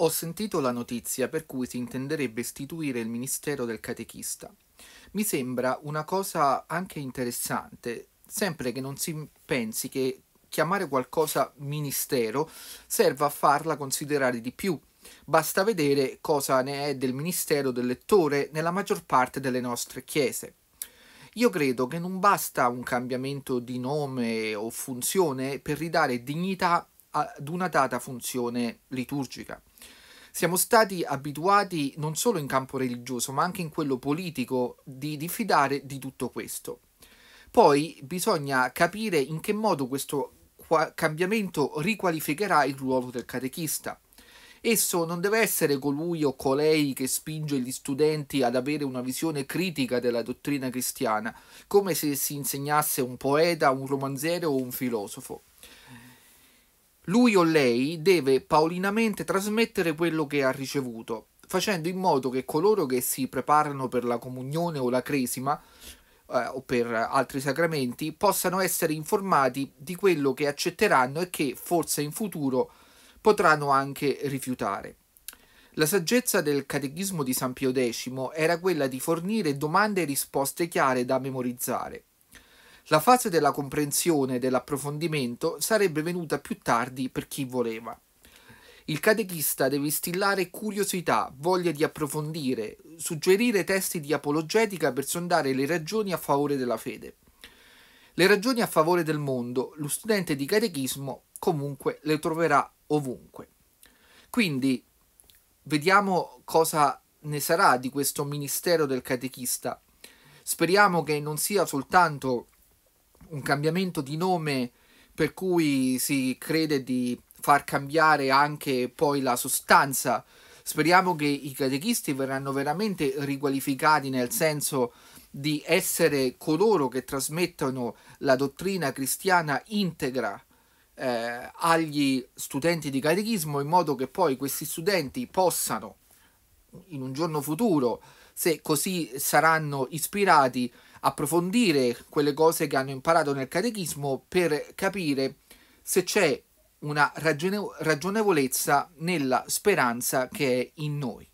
Ho sentito la notizia per cui si intenderebbe istituire il Ministero del Catechista. Mi sembra una cosa anche interessante, sempre che non si pensi che chiamare qualcosa ministero serva a farla considerare di più. Basta vedere cosa ne è del ministero del lettore nella maggior parte delle nostre chiese. Io credo che non basta un cambiamento di nome o funzione per ridare dignità ad una data funzione liturgica. Siamo stati abituati non solo in campo religioso, ma anche in quello politico, di diffidare di tutto questo. Poi bisogna capire in che modo questo cambiamento riqualificherà il ruolo del catechista. Esso non deve essere colui o colei che spinge gli studenti ad avere una visione critica della dottrina cristiana, come se si insegnasse un poeta, un romanziere o un filosofo lui o lei deve paolinamente trasmettere quello che ha ricevuto, facendo in modo che coloro che si preparano per la comunione o la cresima eh, o per altri sacramenti possano essere informati di quello che accetteranno e che forse in futuro potranno anche rifiutare. La saggezza del Catechismo di San Pio X era quella di fornire domande e risposte chiare da memorizzare. La fase della comprensione e dell'approfondimento sarebbe venuta più tardi per chi voleva. Il catechista deve instillare curiosità, voglia di approfondire, suggerire testi di apologetica per sondare le ragioni a favore della fede. Le ragioni a favore del mondo, lo studente di catechismo comunque le troverà ovunque. Quindi vediamo cosa ne sarà di questo ministero del catechista. Speriamo che non sia soltanto un cambiamento di nome per cui si crede di far cambiare anche poi la sostanza. Speriamo che i catechisti verranno veramente riqualificati nel senso di essere coloro che trasmettono la dottrina cristiana integra eh, agli studenti di catechismo in modo che poi questi studenti possano in un giorno futuro, se così saranno ispirati, approfondire quelle cose che hanno imparato nel catechismo per capire se c'è una ragionevolezza nella speranza che è in noi.